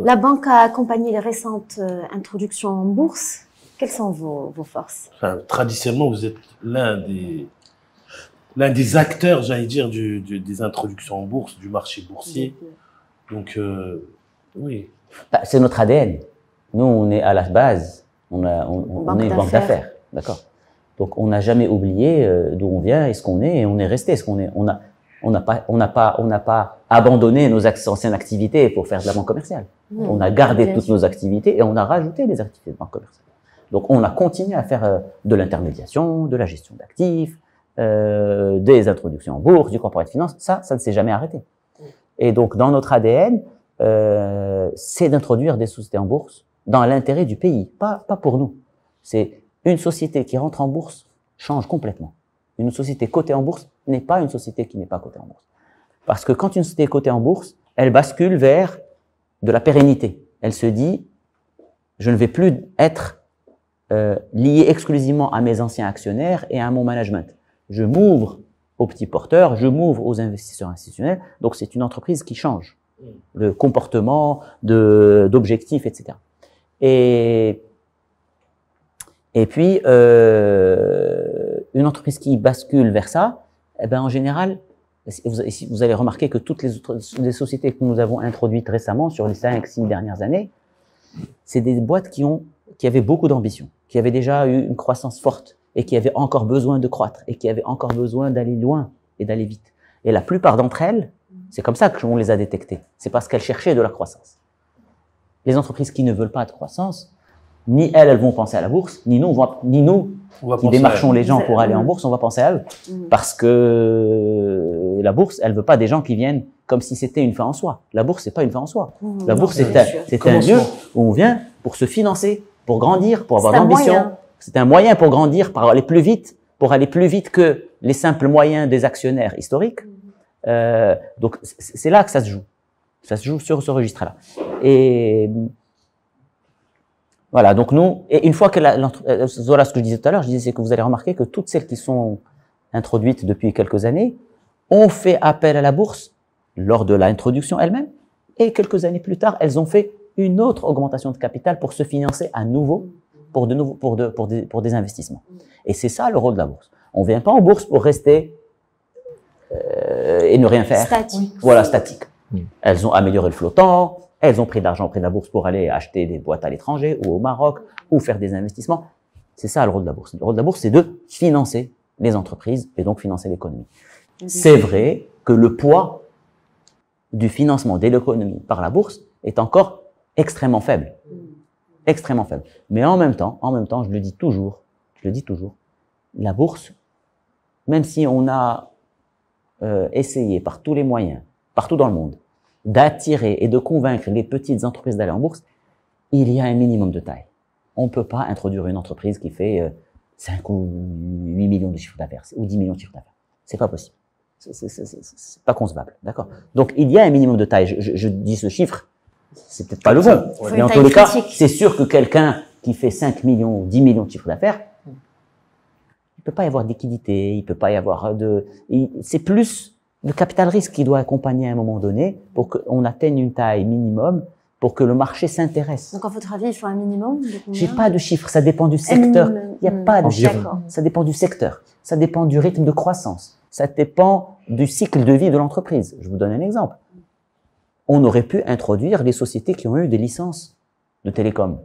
La banque a accompagné les récentes euh, introductions en bourse. Quelles sont vos, forces Traditionnellement, vous êtes l'un des, l'un des acteurs, j'allais dire, des introductions en bourse, du marché boursier. Donc, euh, oui. Bah, c'est notre ADN. Nous, on est à la base, on, a, est une banque d'affaires. D'accord. Donc, on n'a jamais oublié euh, d'où on vient et ce qu'on est, et on est resté ce qu'on est. On n'a pas, pas, pas abandonné nos anciennes activités pour faire de la banque commerciale. on a gardé toutes nos activités et on a rajouté des activités de banque commerciale. Donc, on a continué à faire euh, de l'intermédiation, de la gestion d'actifs, euh, des introductions en bourse, du corporate finance. Ça, ça ne s'est jamais arrêté. Et donc, dans notre ADN, euh, c'est d'introduire des sociétés en bourse dans l'intérêt du pays, pas pour nous. C'est une société qui rentre en bourse change complètement. Une société cotée en bourse n'est pas une société qui n'est pas cotée en bourse. Parce que quand une société est cotée en bourse, elle bascule vers de la pérennité. Elle se dit, je ne vais plus être euh, lié exclusivement à mes anciens actionnaires et à mon management. Je m'ouvre aux petits porteurs, je m'ouvre aux investisseurs institutionnels. Donc c'est une entreprise qui change le comportement, d'objectifs, etc. Et, et puis, euh, une entreprise qui bascule vers ça, eh ben, en général, vous avez remarqué que toutes les, sociétés que nous avons introduites récemment, sur les 5-6 dernières années, c'est des boîtes qui, qui avaient beaucoup d'ambition, qui avaient déjà eu une croissance forte et qui avaient encore besoin de croître et qui avaient encore besoin d'aller loin et d'aller vite. Et la plupart d'entre elles, c'est comme ça que qu'on les a détectées. C'est parce qu'elles cherchaient de la croissance. Les entreprises qui ne veulent pas de croissance, ni elles, elles vont penser à la bourse, ni nous, ni nous qui démarchons les gens pour aller en bourse, on va penser à elles. Mm. Parce que la bourse, elle veut pas des gens qui viennent comme si c'était une fin en soi. La bourse, c'est pas une fin en soi. Mm, la bourse, c'est un, un lieu où on vient pour se financer, pour grandir, pour avoir d'ambition. C'est un moyen pour grandir, pour aller plus vite, pour aller plus vite que les simples moyens des actionnaires historiques. Mm. Euh, donc, c'est là que ça se joue. Ça se joue sur ce registre-là. Et voilà, donc nous, et une fois que la, voilà euh, ce que je disais tout à l'heure, je disais que vous allez remarquer que toutes celles qui sont introduites depuis quelques années ont fait appel à la bourse lors de l'introduction elle-même, et quelques années plus tard, elles ont fait une autre augmentation de capital pour se financer à nouveau pour de nouveau pour de pour des, investissements. Et c'est ça le rôle de la bourse. On vient pas en bourse pour rester euh, et ne rien faire. Voilà, statique. Elles ont amélioré le flottant, elles ont pris de l'argent auprès de la bourse pour aller acheter des boîtes à l'étranger ou au Maroc ou faire des investissements. C'est ça le rôle de la bourse. Le rôle de la bourse, c'est de financer les entreprises et donc financer l'économie. C'est vrai que le poids du financement de l'économie par la bourse est encore extrêmement faible. Extrêmement faible. Mais en même temps, en même temps, je le dis toujours, je le dis toujours, la bourse, même si on a euh, essayé par tous les moyens, partout dans le monde, d'attirer et de convaincre les petites entreprises d'aller en bourse, il y a un minimum de taille. On ne peut pas introduire une entreprise qui fait 5 euh, ou 8 millions de chiffres d'affaires ou 10 millions de chiffres d'affaires. C'est pas possible. C'est pas concevable, d'accord Donc il y a un minimum de taille. Je, dis ce chiffre, c'est peut-être pas le bon. Mais en tous les cas, c'est sûr que quelqu'un qui fait 5 millions ou 10 millions de chiffres d'affaires, mm. il peut pas y avoir d'équité, il peut pas y avoir de. C'est plus le capital risque qui doit accompagner à un moment donné pour qu'on atteigne une taille minimum pour que le marché s'intéresse. Donc, à votre avis, il faut un minimum J'ai pas de chiffre, ça dépend du secteur. Il n'y a hmm. pas de chiffre. Ça dépend du secteur, ça dépend du rythme de croissance, ça dépend du cycle de vie de l'entreprise. Je vous donne un exemple. On aurait pu introduire des sociétés qui ont eu des licences de télécom.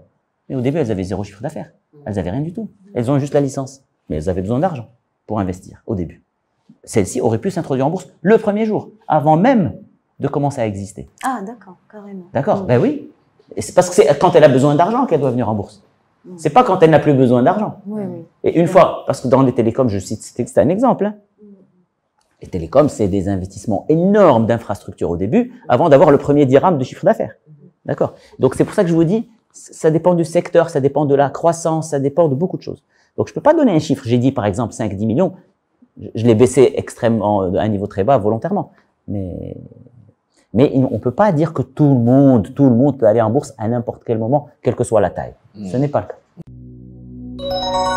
Mais au début, elles avaient zéro chiffre d'affaires. Elles avaient rien du tout. Elles ont juste la licence. Mais elles avaient besoin d'argent pour investir au début celle-ci aurait pu s'introduire en bourse le premier jour, avant même de commencer à exister. Ah, d'accord, carrément. D'accord, mm. ben oui. C'est parce que c'est quand elle a besoin d'argent qu'elle doit venir en bourse. Mm. C'est pas quand elle n'a plus besoin d'argent. Et une fois, parce que dans les télécoms, je cite, c'est un exemple. Hein. Mm. les télécoms, c'est des investissements énormes d'infrastructures au début, avant d'avoir le premier dirham de chiffre d'affaires. Mm-hmm. D'accord. Donc c'est pour ça que je vous dis, ça dépend du secteur, ça dépend de la croissance, ça dépend de beaucoup de choses. Donc je peux pas donner un chiffre. J'ai dit par exemple 5-10 millions, je l'ai baissé extrêmement euh, à un niveau très bas volontairement. Mais, mais on ne peut pas dire que tout le monde, tout le monde peut aller en bourse à n'importe quel moment, quelle que soit la taille. Ce mmh. n'est pas le cas.